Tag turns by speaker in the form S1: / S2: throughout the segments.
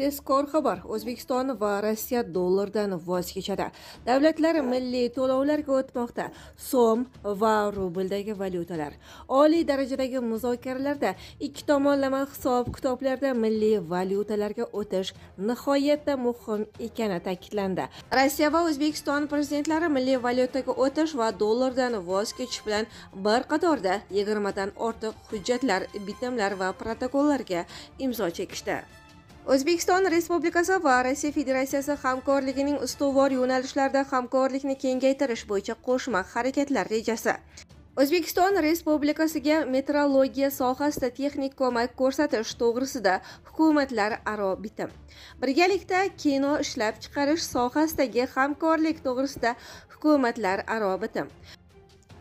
S1: Tezkor xabar O'zbekiston va Rossiya dollardan voz kechadi. Davlatlar milliy to'lovlarga o'tmoqda. So'm va rubldagi valyutalar. Oliy darajadagi muzokaralarda ikki tomonlama hisob-kitoblarda milliy valyutalarga o'tish nihoyatda muhim ekani ta'kidlandi. Rossiya va O'zbekiston prezidentlari milliy valyutaga o'tish va dollardan voz kechish bilan bir qatorda 20 dan ortiq hujjatlar, bitimlar va protokollarga imzo chekishdi. o'zbekiston respublikasi va rossiya federatsiyasi hamkorligining ustuvor yo'nalishlarda hamkorlikni kengaytirish bo'yicha qo'shma harakatlar rejasi o'zbekiston respublikasiga metrologiya sohasida texnik ko'mak ko'rsatish to'g'risida hukumatlararo bitim birgalikda kino ishlab chiqarish sohasidagi hamkorlik to'g'risida hukumatlararo bitim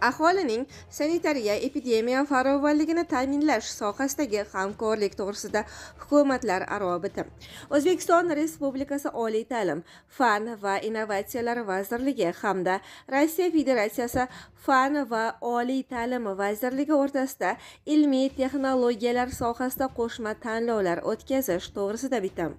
S1: aholining sanitariya epidemiya farovonligini ta'minlash sohasidagi hamkorlik to'g'risida hukumatlararo bitim o'zbekiston respublikasi oliy ta'lim fan va innovatsiyalar vazirligi hamda rossiya federatsiyasi fan va oliy ta'lim vazirligi o'rtasida ilmiy texnologiyalar sohasida qo'shma tanlovlar o'tkazish to'g'risida bitim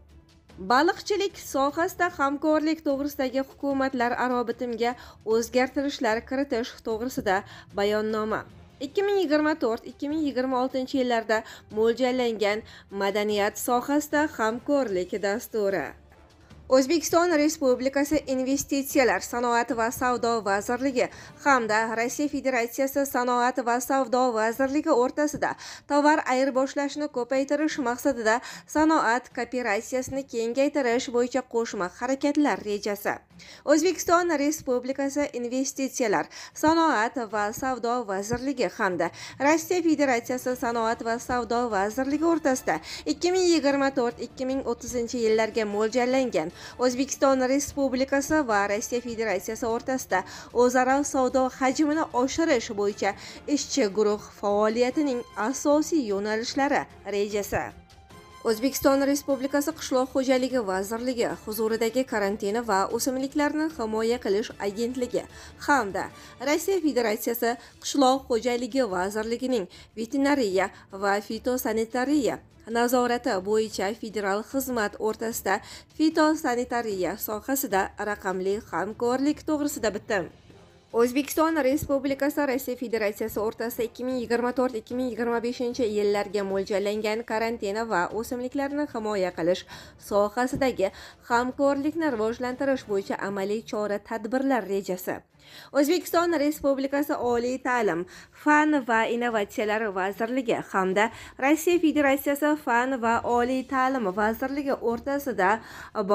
S1: baliqchilik sohasida hamkorlik to'g'risidagi hukumatlararo bitimga o'zgartirishlar kiritish to'g'risida bayonnoma 2024-2026 yillarda mo'ljallangan madaniyat sohasida hamkorlik dasturi o'zbekiston respublikasi investitsiyalar sanoat va savdo vazirligi hamda rossiya federatsiyasi sanoat va savdo vazirligi o'rtasida tovar ayirboshlashni ko'paytirish maqsadida sanoat kooperatsiyasini kengaytirish bo'yicha qo'shma harakatlar rejasi o'zbekiston respublikasi investitsiyalar sanoat va savdo vazirligi hamda rossiya federatsiyasi sanoat va savdo vazirligi o'rtasida 2024-2030 yillarga mo'ljallangan o'zbekiston respublikasi va rossiya federatsiyasi o'rtasida o'zaro savdo hajmini oshirish bo'yicha ishchi guruh faoliyatining asosiy yo'nalishlari rejasi o'zbekiston respublikasi qishloq xo'jaligi vazirligi huzuridagi karantini va o'simliklarni himoya qilish agentligi hamda rossiya federatsiyasi qishloq xo'jaligi vazirligining veterinariya va fitosanitariya nazorati bo'yicha federal xizmat o'rtasida fitosanitariya sohasida raqamli hamkorlik to'g'risida bitim o'zbekiston respublikasi rossiya federatsiyasi o'rtasida 2024-2025 yillarga mo'ljallangan karantin va o'simliklarni himoya qilish sohasidagi hamkorlikni rivojlantirish bo'yicha amaliy chora tadbirlar rejasi o'zbekiston respublikasi oliy ta'lim fan va innovatsiyalar vazirligi hamda rossiya federatsiyasi fan va oliy ta'lim vazirligi o'rtasida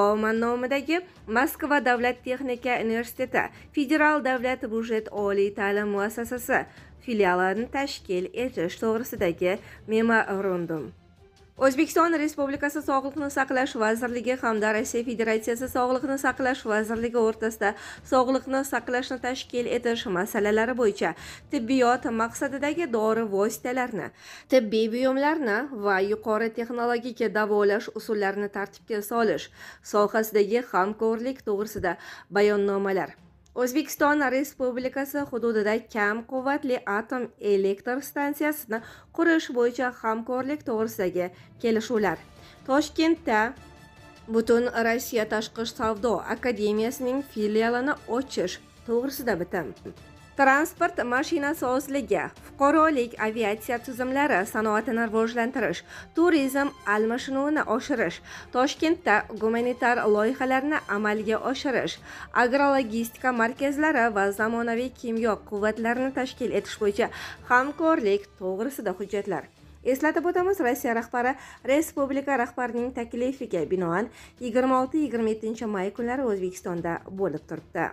S1: bauman nomidagi moskva davlat texnika universiteti federal davlat byudjet oliy ta'lim muassasasi filialini tashkil etish to'g'risidagi memorandum o'zbekiston respublikasi sog'liqni saqlash vazirligi hamda rossiya federatsiyasi sog'liqni saqlash vazirligi o'rtasida sog'liqni saqlashni tashkil etish masalalari bo'yicha tibbiyot maqsadidagi dori vositalarini tibbiy buyumlarni va yuqori texnologik davolash usullarini tartibga solish sohasidagi hamkorlik to'g'risida bayonnomalar o'zbekiston respublikasi hududida kam quvvatli atom elektr stansiyasini qurish bo'yicha hamkorlik to'g'risidagi kelishuvlar toshkentda butun rossiya tashqi savdo akademiyasining filialini ochish to'g'risida bitim transport mashinasozligi fuqarolik aviatsiya tizimlari sanoatini rivojlantirish turizm almashinuvini oshirish toshkentda gumanitar loyihalarni amalga oshirish agrologistika markazlari va zamonaviy kimyo quvvatlarini tashkil etish bo'yicha hamkorlik to'g'risida hujjatlar eslatib o'tamiz rossiya rahbari respublika rahbarining taklifiga binoan 26-27 may kunlari o'zbekistonda bo'lib turibdi